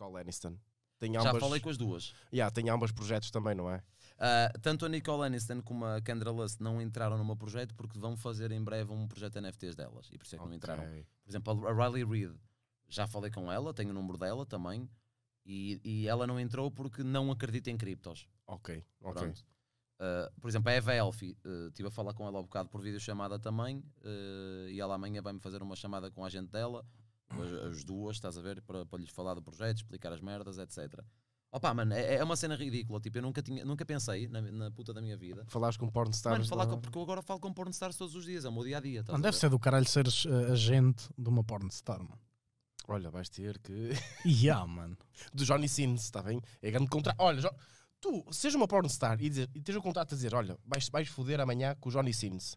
Nicole Aniston. Tem ambas, Já falei com as duas. Yeah, tem ambos projetos também, não é? Uh, tanto a Nicole Aniston como a Kendra Lust não entraram numa projeto porque vão fazer em breve um projeto NFTs delas e por isso é que okay. não entraram. Por exemplo, a Riley Reid, já falei com ela, tenho o número dela também e, e ela não entrou porque não acredita em criptos. Ok, ok. Uh, por exemplo, a Eva Elfi, uh, estive a falar com ela há um bocado por videochamada também uh, e ela amanhã vai-me fazer uma chamada com a gente dela as, duas, estás a ver, para, para lhes falar do projeto, explicar as merdas, etc. Opa, mano, é, é uma cena ridícula. Tipo, eu nunca, tinha, nunca pensei na, na puta da minha vida. Falaste com pornstars? Mano, falar da... com, porque eu agora falo com pornstars todos os dias, é o meu dia a dia. Não deve ser do caralho seres uh, agente de uma pornstar, mano. Olha, vais ter que. yeah, mano. Do Johnny Sins, está bem? É grande contrato. Olha, jo... tu, seja uma pornstar e, dizer, e tens o contrato a dizer: olha, vais, vais foder amanhã com o Johnny Sins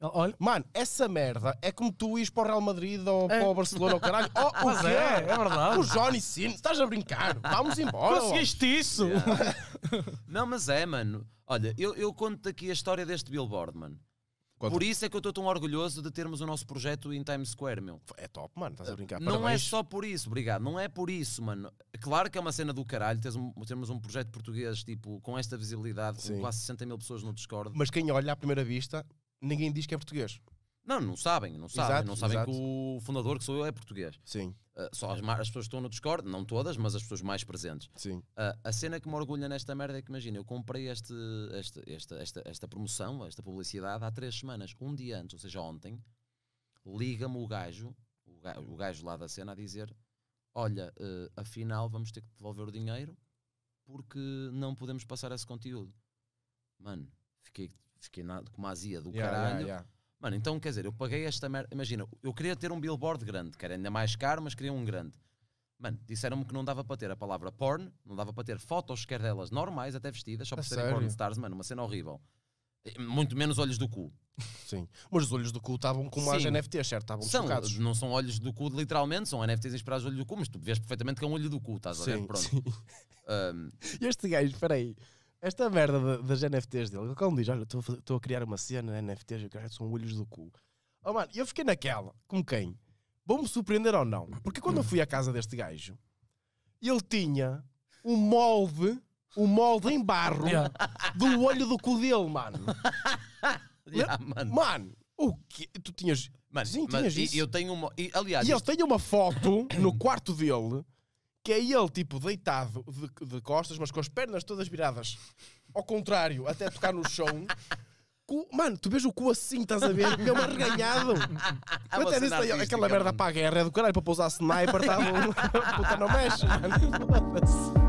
Olha. Mano, essa merda é como tu ires para o Real Madrid ou é. para o Barcelona ou caralho. Oh, o é, é verdade. O Johnny Sino, estás a brincar? Vamos embora. Conseguiste isso? Yeah. Não, mas é, mano. Olha, eu, eu conto aqui a história deste billboard, mano. Quanto? Por isso é que eu estou tão orgulhoso de termos o nosso projeto em Times Square, meu. É top, mano, estás a brincar. Não é Parabéns. é só por isso, obrigado. Não é por isso, mano. Claro que é uma cena do caralho termos um projeto português, tipo, com esta visibilidade, Sim. com quase 60 mil pessoas no Discord. Mas quem olha à primeira vista ninguém diz que é português. Não, não sabem, não sabem. Exato, não sabem exato. que o fundador, que sou eu, é português. Sim. Uh, só as, as, pessoas que estão no Discord, não todas, mas as pessoas mais presentes. Sim. Uh, a cena que me orgulha nesta merda é que, imagina, eu comprei este, este, esta, esta, esta promoção, esta publicidade, há três semanas. Um dia antes, ou seja, ontem, liga-me o gajo, o gajo, lá da cena, a dizer: Olha, uh, afinal vamos ter que devolver o dinheiro porque não podemos passar esse conteúdo. Mano, fiquei esquinado, com uma azia do yeah, caralho. Yeah, yeah. Mano, então quer dizer, eu paguei esta merda. Imagina, eu queria ter um billboard grande, que era ainda mais caro, mas queria um grande. Mano, disseram-me que não dava para ter a palavra porn, não dava para ter fotos sequer delas normais, até vestidas, só para serem porn stars, mano, uma cena horrível. Muito menos olhos do cu. Sim. Mas os olhos do cu estavam como as NFTs, certo? Estavam são, Não são olhos do cu, literalmente, são NFTs inspirados olhos olho do cu, mas tu vês perfeitamente que é um olho do cu, estás a ver? Pronto. Sim. Um... Este gajo, espera aí. Esta merda das NFTs dele, quando ele diz, olha, estou a criar uma cena NFTs, eu quero são olhos do cu. Oh mano, eu fiquei naquela, como quem? Vou-me surpreender ou não? Porque quando eu fui à casa deste gajo, ele tinha um molde, um molde em barro yeah. do olho do cu dele, mano. yeah, mano. Mano, o que Tu tinhas. Mano, Sim, tinhas isso. Eu tenho uma. aliás, e isto... ele tem uma foto no quarto dele que é ele, tipo, deitado de, de costas, mas com as pernas todas viradas ao contrário, até tocar no chão. cu, mano, tu vês o cu assim, estás a ver? Deu-me arreganhado. Eu até disse aí, aquela merda mano. para a guerra é do caralho para pousar sniper, tá? Puta, não mexe,